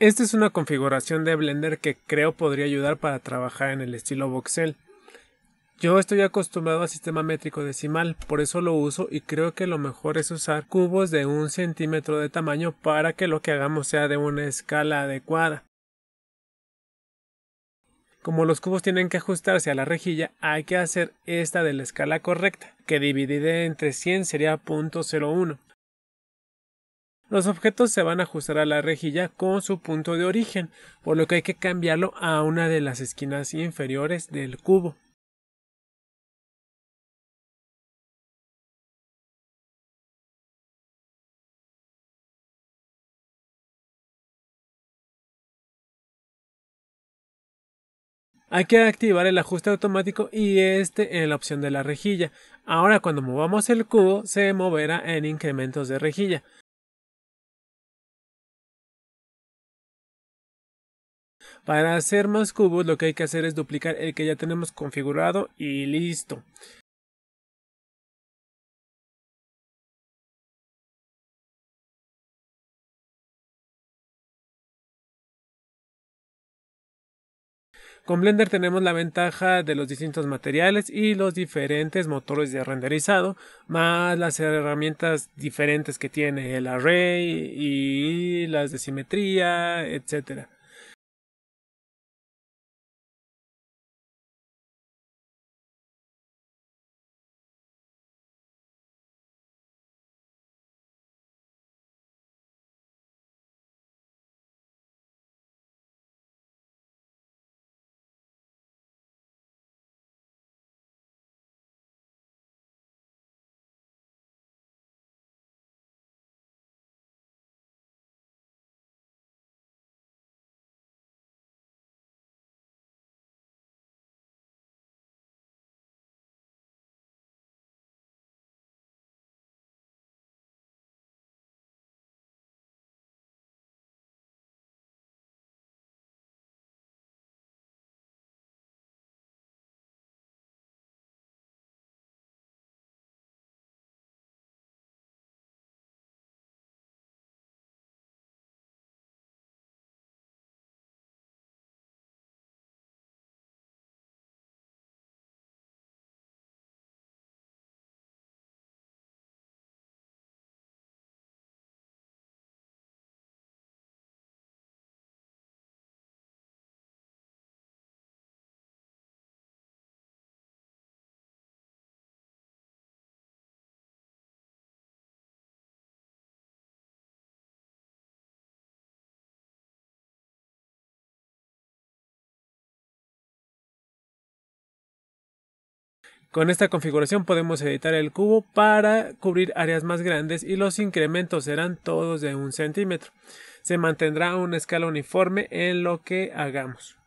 Esta es una configuración de Blender que creo podría ayudar para trabajar en el estilo voxel. Yo estoy acostumbrado al sistema métrico decimal, por eso lo uso y creo que lo mejor es usar cubos de un centímetro de tamaño para que lo que hagamos sea de una escala adecuada. Como los cubos tienen que ajustarse a la rejilla, hay que hacer esta de la escala correcta, que dividida entre 100 sería 0.01. Los objetos se van a ajustar a la rejilla con su punto de origen, por lo que hay que cambiarlo a una de las esquinas inferiores del cubo. Hay que activar el ajuste automático y este en la opción de la rejilla. Ahora cuando movamos el cubo se moverá en incrementos de rejilla. Para hacer más cubos lo que hay que hacer es duplicar el que ya tenemos configurado y listo. Con Blender tenemos la ventaja de los distintos materiales y los diferentes motores de renderizado, más las herramientas diferentes que tiene el array y las de simetría, etcétera. Con esta configuración podemos editar el cubo para cubrir áreas más grandes y los incrementos serán todos de un centímetro. Se mantendrá una escala uniforme en lo que hagamos.